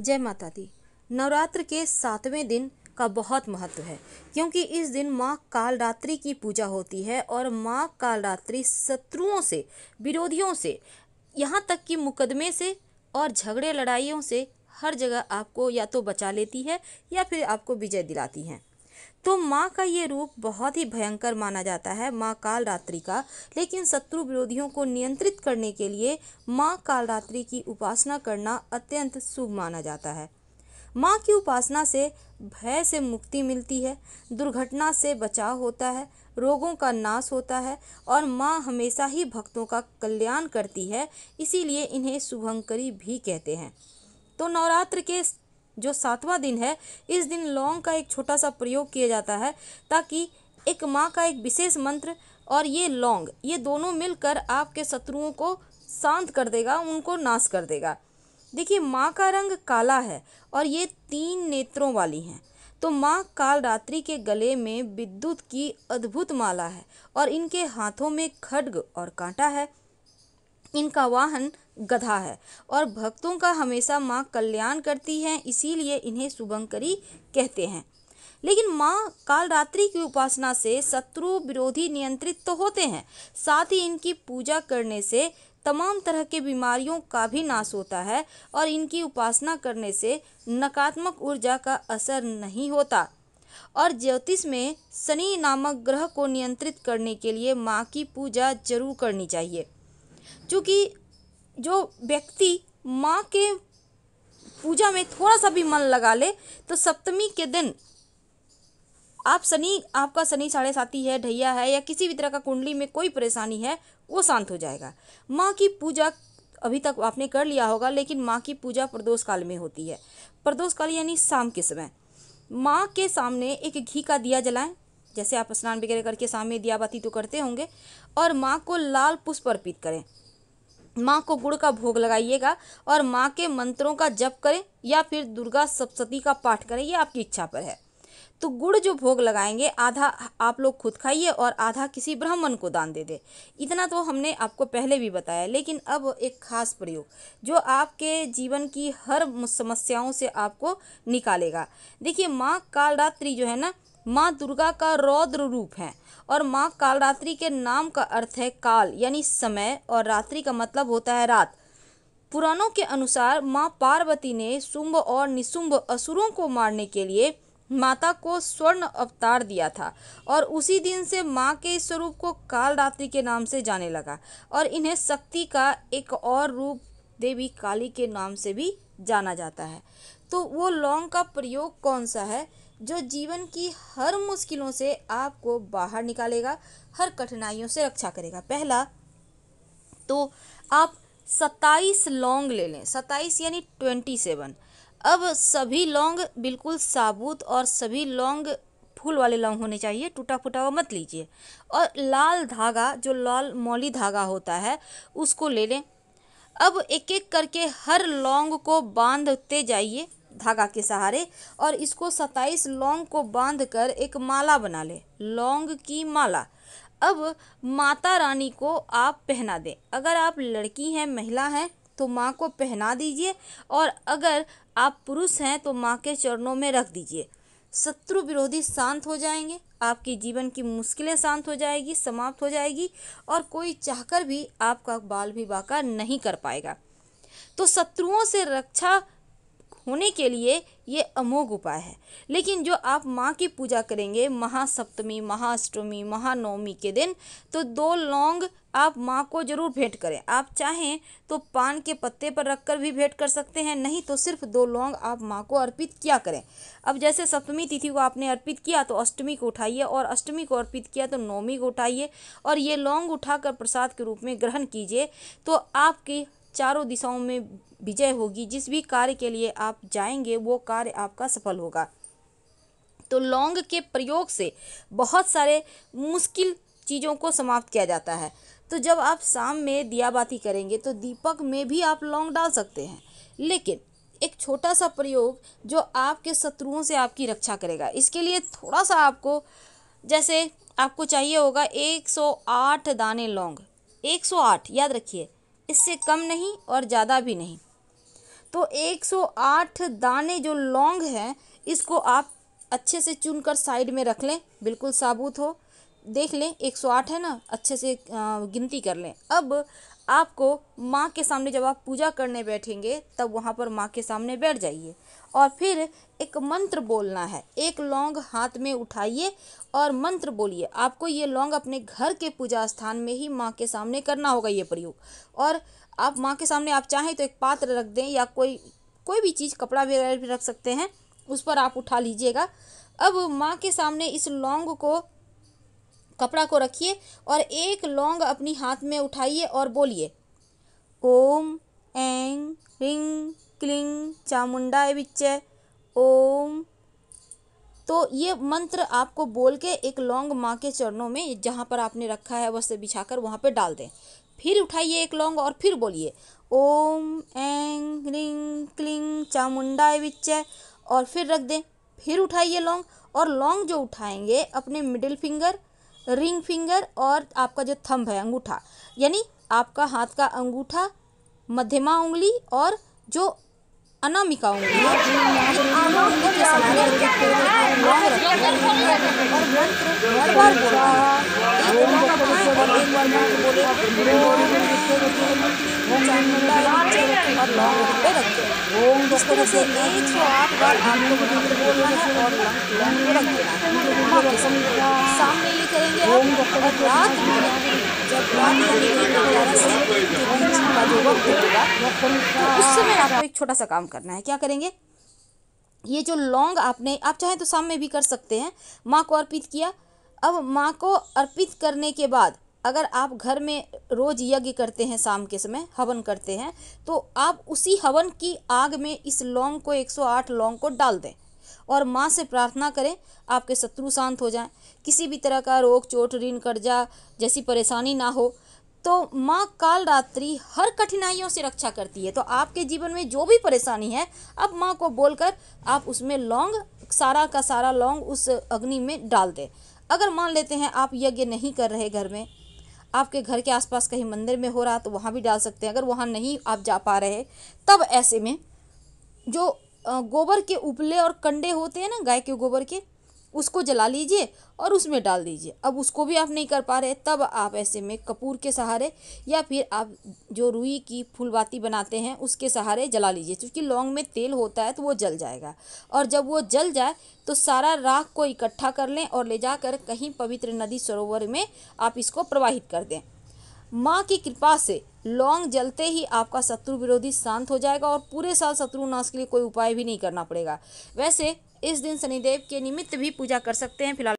जय माता दी नवरात्र के सातवें दिन का बहुत महत्व है क्योंकि इस दिन माँ कालरात्रि की पूजा होती है और माँ कालरात्रि शत्रुओं से विरोधियों से यहाँ तक कि मुकदमे से और झगड़े लड़ाइयों से हर जगह आपको या तो बचा लेती है या फिर आपको विजय दिलाती हैं तो माँ का ये रूप बहुत ही भयंकर माना जाता है माँ कालरात्रि का लेकिन शत्रु विरोधियों को नियंत्रित करने के लिए माँ कालरात्रि की उपासना करना अत्यंत शुभ माना जाता है माँ की उपासना से भय से मुक्ति मिलती है दुर्घटना से बचाव होता है रोगों का नाश होता है और माँ हमेशा ही भक्तों का कल्याण करती है इसीलिए इन्हें शुभंकरी भी कहते हैं तो नवरात्र के जो सातवां दिन है इस दिन लौंग का एक छोटा सा प्रयोग किया जाता है ताकि एक माँ का एक विशेष मंत्र और ये लौंग ये दोनों मिलकर आपके शत्रुओं को शांत कर देगा उनको नाश कर देगा देखिए माँ का रंग काला है और ये तीन नेत्रों वाली हैं तो माँ कालरात्रि के गले में विद्युत की अद्भुत माला है और इनके हाथों में खड्ग और कांटा है इनका वाहन गधा है और भक्तों का हमेशा माँ कल्याण करती हैं इसीलिए इन्हें शुभंकरी कहते हैं लेकिन माँ कालरात्रि की उपासना से शत्रु विरोधी नियंत्रित तो होते हैं साथ ही इनकी पूजा करने से तमाम तरह के बीमारियों का भी नाश होता है और इनकी उपासना करने से नकारात्मक ऊर्जा का असर नहीं होता और ज्योतिष में शनि नामक ग्रह को नियंत्रित करने के लिए माँ की पूजा जरूर करनी चाहिए क्योंकि जो व्यक्ति माँ के पूजा में थोड़ा सा भी मन लगा ले तो सप्तमी के दिन आप शनि आपका शनि साढ़े साथी है ढैया है या किसी भी तरह का कुंडली में कोई परेशानी है वो शांत हो जाएगा माँ की पूजा अभी तक आपने कर लिया होगा लेकिन माँ की पूजा प्रदोष काल में होती है प्रदोष काल यानी शाम के समय माँ के सामने एक घी का दिया जलाएं जैसे आप स्नान वगैरह करके सामने दिया बाती तो करते होंगे और माँ को लाल पुष्प अर्पित करें माँ को गुड़ का भोग लगाइएगा और माँ के मंत्रों का जप करें या फिर दुर्गा सप्तती का पाठ करें ये आपकी इच्छा पर है तो गुड़ जो भोग लगाएंगे आधा आप लोग खुद खाइए और आधा किसी ब्राह्मण को दान दे दे इतना तो हमने आपको पहले भी बताया लेकिन अब एक खास प्रयोग जो आपके जीवन की हर समस्याओं से आपको निकालेगा देखिए माँ कालरात्रि जो है ना माँ दुर्गा का रौद्र रूप है और माँ कालरात्रि के नाम का अर्थ है काल यानी समय और रात्रि का मतलब होता है रात पुराणों के अनुसार माँ पार्वती ने शुंभ और निशुंभ असुरों को मारने के लिए माता को स्वर्ण अवतार दिया था और उसी दिन से माँ के इस स्वरूप को कालरात्रि के नाम से जाने लगा और इन्हें शक्ति का एक और रूप देवी काली के नाम से भी जाना जाता है तो वो लौंग का प्रयोग कौन सा है जो जीवन की हर मुश्किलों से आपको बाहर निकालेगा हर कठिनाइयों से रक्षा करेगा पहला तो आप सत्ताईस लौंग ले लें सत्ताईस यानी ट्वेंटी सेवन अब सभी लौंग बिल्कुल साबुत और सभी लौंग फूल वाले लौंग होने चाहिए टूटा फूटा हुआ मत लीजिए और लाल धागा जो लाल मौली धागा होता है उसको ले लें अब एक एक करके हर लौंग को बांधते जाइए धागा के सहारे और इसको सत्ताईस लौंग को बांध कर एक माला बना लें लौंग की माला अब माता रानी को आप पहना दें अगर आप लड़की हैं महिला हैं तो माँ को पहना दीजिए और अगर आप पुरुष हैं तो माँ के चरणों में रख दीजिए शत्रु विरोधी शांत हो जाएंगे आपकी जीवन की मुश्किलें शांत हो जाएगी समाप्त हो जाएगी और कोई चाहकर भी आपका बाल विवाह का नहीं कर पाएगा तो शत्रुओं से रक्षा होने के लिए ये अमोघ उपाय है लेकिन जो आप माँ की पूजा करेंगे महासप्तमी महाअष्टमी महानवमी के दिन तो दो लौंग आप माँ को ज़रूर भेंट करें आप चाहें तो पान के पत्ते पर रखकर भी भेंट कर सकते हैं नहीं तो सिर्फ दो लौंग आप माँ को अर्पित किया करें अब जैसे सप्तमी तिथि को आपने अर्पित किया तो अष्टमी को उठाइए और अष्टमी को अर्पित किया तो नवमी को उठाइए और ये लौंग उठाकर प्रसाद के रूप में ग्रहण कीजिए तो आपकी चारों दिशाओं में विजय होगी जिस भी कार्य के लिए आप जाएंगे वो कार्य आपका सफल होगा तो लौंग के प्रयोग से बहुत सारे मुश्किल चीज़ों को समाप्त किया जाता है तो जब आप शाम में दियाबाती करेंगे तो दीपक में भी आप लौंग डाल सकते हैं लेकिन एक छोटा सा प्रयोग जो आपके शत्रुओं से आपकी रक्षा करेगा इसके लिए थोड़ा सा आपको जैसे आपको चाहिए होगा 108 दाने लौंग 108 याद रखिए इससे कम नहीं और ज़्यादा भी नहीं तो 108 दाने जो लौंग हैं इसको आप अच्छे से चुन कर साइड में रख लें बिल्कुल साबुत हो देख लें 108 है ना अच्छे से गिनती कर लें अब आपको माँ के सामने जब आप पूजा करने बैठेंगे तब वहाँ पर माँ के सामने बैठ जाइए और फिर एक मंत्र बोलना है एक लौंग हाथ में उठाइए और मंत्र बोलिए आपको ये लौंग अपने घर के पूजा स्थान में ही माँ के सामने करना होगा ये प्रयोग और आप माँ के सामने आप चाहें तो एक पात्र रख दें या कोई कोई भी चीज़ कपड़ा वगैरह भी रख सकते हैं उस पर आप उठा लीजिएगा अब माँ के सामने इस लौंग को कपड़ा को रखिए और एक लौंग अपनी हाथ में उठाइए और बोलिए ओम एंग रिंग क्लिंग चामुंडा विच्चय ओम तो ये मंत्र आपको बोल के एक लौंग माँ के चरणों में जहाँ पर आपने रखा है वस्त्र बिछा कर वहाँ पर डाल दें फिर उठाइए एक लौंग और फिर बोलिए ओम ऐंग रिंग क्लिंग चामुंडा विच्चय और फिर रख दें फिर उठाइए लौंग और लौंग जो उठाएंगे अपने मिडिल फिंगर रिंग फिंगर और आपका जो थंब है अंगूठा यानी आपका हाथ का अंगूठा मध्यमा उंगली और जो अनामिका उंगली बार आपको बोलना है और रख देना है जब रात का जो वक्त होगा तो उस समय आपको एक छोटा सा काम करना है क्या करेंगे ये जो लौंग आपने आप चाहें तो शाम में भी कर सकते हैं माँ को अर्पित किया अब माँ को अर्पित करने के बाद अगर आप घर में रोज यज्ञ करते हैं शाम के समय हवन करते हैं तो आप उसी हवन की आग में इस लौंग को 108 लौंग को डाल दें और माँ से प्रार्थना करें आपके शत्रु शांत हो जाएं किसी भी तरह का रोग चोट ऋण कर्जा जैसी परेशानी ना हो तो माँ काल रात्रि हर कठिनाइयों से रक्षा करती है तो आपके जीवन में जो भी परेशानी है अब माँ को बोलकर आप उसमें लौंग सारा का सारा लौंग उस अग्नि में डाल दें अगर मान लेते हैं आप यज्ञ नहीं कर रहे घर में आपके घर के आसपास कहीं मंदिर में हो रहा तो वहाँ भी डाल सकते हैं अगर वहाँ नहीं आप जा पा रहे तब ऐसे में जो गोबर के उपले और कंडे होते हैं ना गाय के गोबर के उसको जला लीजिए और उसमें डाल दीजिए अब उसको भी आप नहीं कर पा रहे तब आप ऐसे में कपूर के सहारे या फिर आप जो रुई की फुलबाती बनाते हैं उसके सहारे जला लीजिए क्योंकि लौंग में तेल होता है तो वो जल जाएगा और जब वो जल जाए तो सारा राख को इकट्ठा कर लें और ले जाकर कहीं पवित्र नदी सरोवर में आप इसको प्रवाहित कर दें माँ की कृपा से लौंग जलते ही आपका शत्रु विरोधी शांत हो जाएगा और पूरे साल शत्रु नाश के लिए कोई उपाय भी नहीं करना पड़ेगा वैसे इस दिन शनिदेव के निमित्त भी पूजा कर सकते हैं फिलहाल